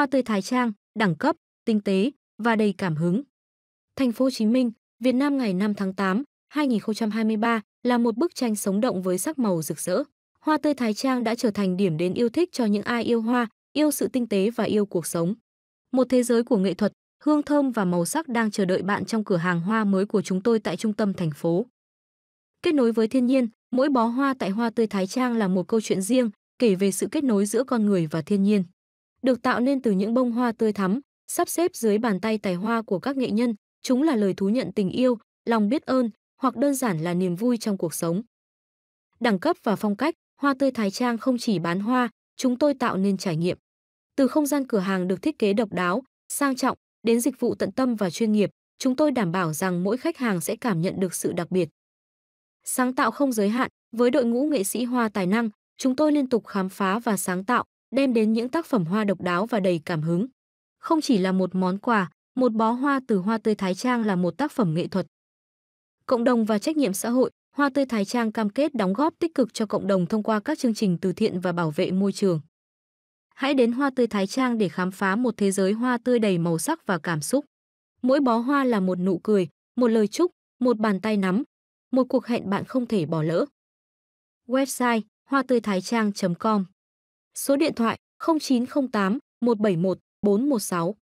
hoa tươi thái trang, đẳng cấp, tinh tế và đầy cảm hứng. Thành phố Hồ Chí Minh, Việt Nam ngày 5 tháng 8, 2023 là một bức tranh sống động với sắc màu rực rỡ. Hoa tươi thái trang đã trở thành điểm đến yêu thích cho những ai yêu hoa, yêu sự tinh tế và yêu cuộc sống. Một thế giới của nghệ thuật, hương thơm và màu sắc đang chờ đợi bạn trong cửa hàng hoa mới của chúng tôi tại trung tâm thành phố. Kết nối với thiên nhiên, mỗi bó hoa tại Hoa Tươi Thái Trang là một câu chuyện riêng, kể về sự kết nối giữa con người và thiên nhiên được tạo nên từ những bông hoa tươi thắm, sắp xếp dưới bàn tay tài hoa của các nghệ nhân, chúng là lời thú nhận tình yêu, lòng biết ơn hoặc đơn giản là niềm vui trong cuộc sống. Đẳng cấp và phong cách, hoa tươi Thái Trang không chỉ bán hoa, chúng tôi tạo nên trải nghiệm. Từ không gian cửa hàng được thiết kế độc đáo, sang trọng đến dịch vụ tận tâm và chuyên nghiệp, chúng tôi đảm bảo rằng mỗi khách hàng sẽ cảm nhận được sự đặc biệt. Sáng tạo không giới hạn, với đội ngũ nghệ sĩ hoa tài năng, chúng tôi liên tục khám phá và sáng tạo, đem đến những tác phẩm hoa độc đáo và đầy cảm hứng. Không chỉ là một món quà, một bó hoa từ hoa tươi Thái Trang là một tác phẩm nghệ thuật. Cộng đồng và trách nhiệm xã hội, hoa tươi Thái Trang cam kết đóng góp tích cực cho cộng đồng thông qua các chương trình từ thiện và bảo vệ môi trường. Hãy đến hoa tươi Thái Trang để khám phá một thế giới hoa tươi đầy màu sắc và cảm xúc. Mỗi bó hoa là một nụ cười, một lời chúc, một bàn tay nắm, một cuộc hẹn bạn không thể bỏ lỡ. Website hoa tươi thái trang.com số điện thoại 0908 171 416.